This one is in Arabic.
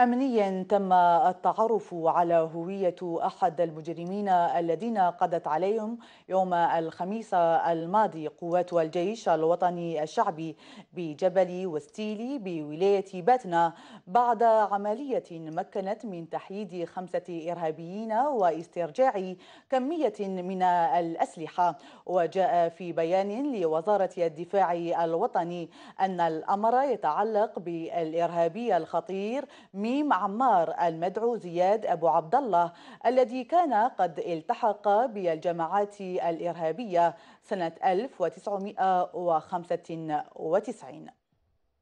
أمنيا تم التعرف على هوية أحد المجرمين الذين قضت عليهم يوم الخميس الماضي قوات الجيش الوطني الشعبي بجبل وستيلي بولاية باتنا بعد عملية مكنت من تحييد خمسة إرهابيين واسترجاع كمية من الأسلحة وجاء في بيان لوزارة الدفاع الوطني أن الأمر يتعلق بالإرهابي الخطير ميم عمار المدعو زياد أبو عبد الله الذي كان قد التحق بالجماعات الإرهابية سنة 1995